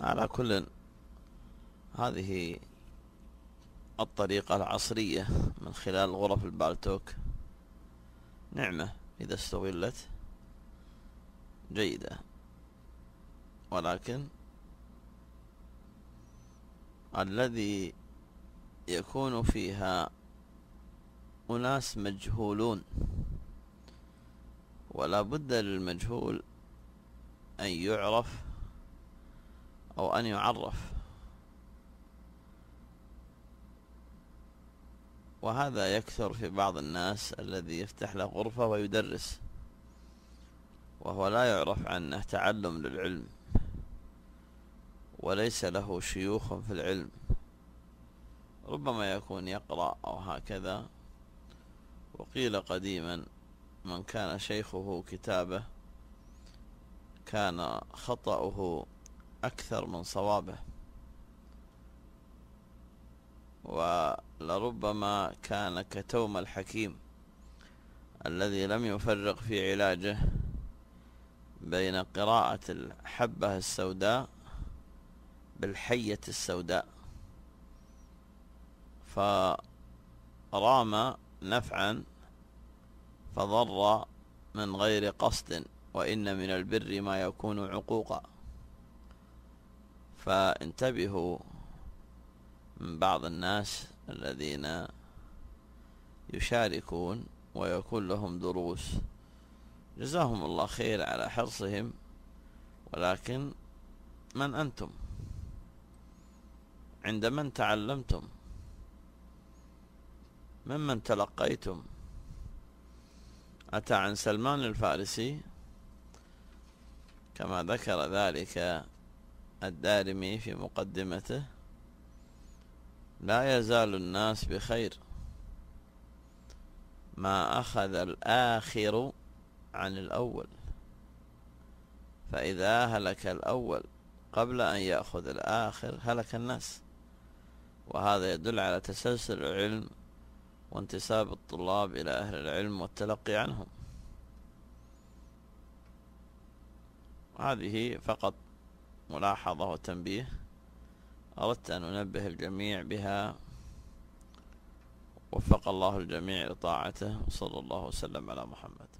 على كل هذه الطريقة العصرية من خلال غرف البالتوك نعمة إذا استغلت جيدة ولكن الذي يكون فيها أناس مجهولون ولا بد للمجهول أن يعرف أو أن يعرف وهذا يكثر في بعض الناس الذي يفتح له غرفة ويدرس وهو لا يعرف عنه تعلم للعلم وليس له شيوخ في العلم ربما يكون يقرأ أو هكذا وقيل قديما من كان شيخه كتابه كان خطأه أكثر من صوابه ولربما كان كتوم الحكيم الذي لم يفرق في علاجه بين قراءة الحبة السوداء بالحية السوداء فرام نفعا فضر من غير قصد وإن من البر ما يكون عقوقا فانتبهوا من بعض الناس الذين يشاركون ويكون لهم دروس جزاهم الله خير على حرصهم ولكن من أنتم عند من تعلمتم ممن تلقيتم أتى عن سلمان الفارسي كما ذكر ذلك الدارمي في مقدمته لا يزال الناس بخير ما أخذ الآخر عن الأول فإذا هلك الأول قبل أن يأخذ الآخر هلك الناس وهذا يدل على تسلسل العلم وانتساب الطلاب إلى أهل العلم والتلقي عنهم هذه فقط ملاحظة وتنبيه أردت أن أنبه الجميع بها وفق الله الجميع لطاعته وصلى الله وسلم على محمد